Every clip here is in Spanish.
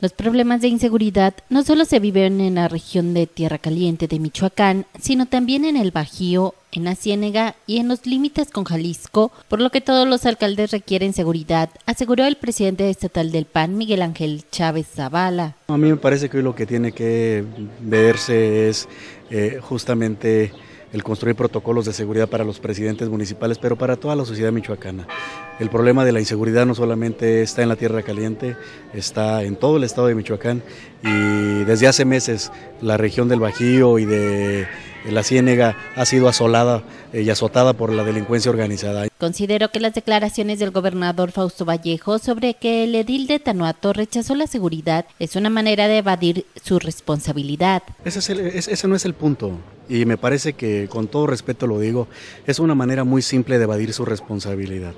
Los problemas de inseguridad no solo se viven en la región de Tierra Caliente de Michoacán, sino también en el Bajío, en la Ciénega y en los límites con Jalisco, por lo que todos los alcaldes requieren seguridad, aseguró el presidente estatal del PAN, Miguel Ángel Chávez Zavala. A mí me parece que hoy lo que tiene que verse es eh, justamente el construir protocolos de seguridad para los presidentes municipales, pero para toda la sociedad michoacana. El problema de la inseguridad no solamente está en la Tierra Caliente, está en todo el estado de Michoacán y desde hace meses la región del Bajío y de la Ciénega ha sido asolada eh, y azotada por la delincuencia organizada. Considero que las declaraciones del gobernador Fausto Vallejo sobre que el edil de Tanuato rechazó la seguridad es una manera de evadir su responsabilidad. Ese, ese no es el punto y me parece que, con todo respeto lo digo, es una manera muy simple de evadir su responsabilidad.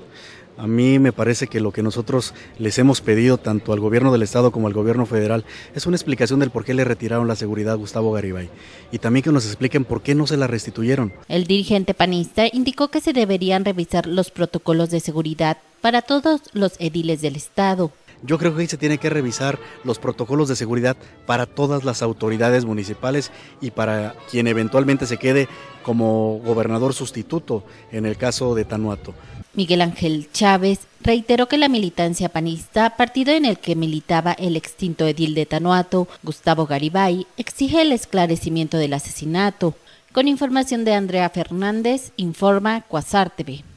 A mí me parece que lo que nosotros les hemos pedido tanto al gobierno del Estado como al gobierno federal es una explicación del por qué le retiraron la seguridad a Gustavo Garibay y también que nos expliquen por qué no se la restituyeron. El dirigente panista indicó que se deberían revisar los protocolos de seguridad para todos los ediles del Estado. Yo creo que ahí se tiene que revisar los protocolos de seguridad para todas las autoridades municipales y para quien eventualmente se quede como gobernador sustituto en el caso de Tanuato. Miguel Ángel Chávez reiteró que la militancia panista, partido en el que militaba el extinto edil de Tanuato, Gustavo Garibay, exige el esclarecimiento del asesinato. Con información de Andrea Fernández, informa Cuasar TV.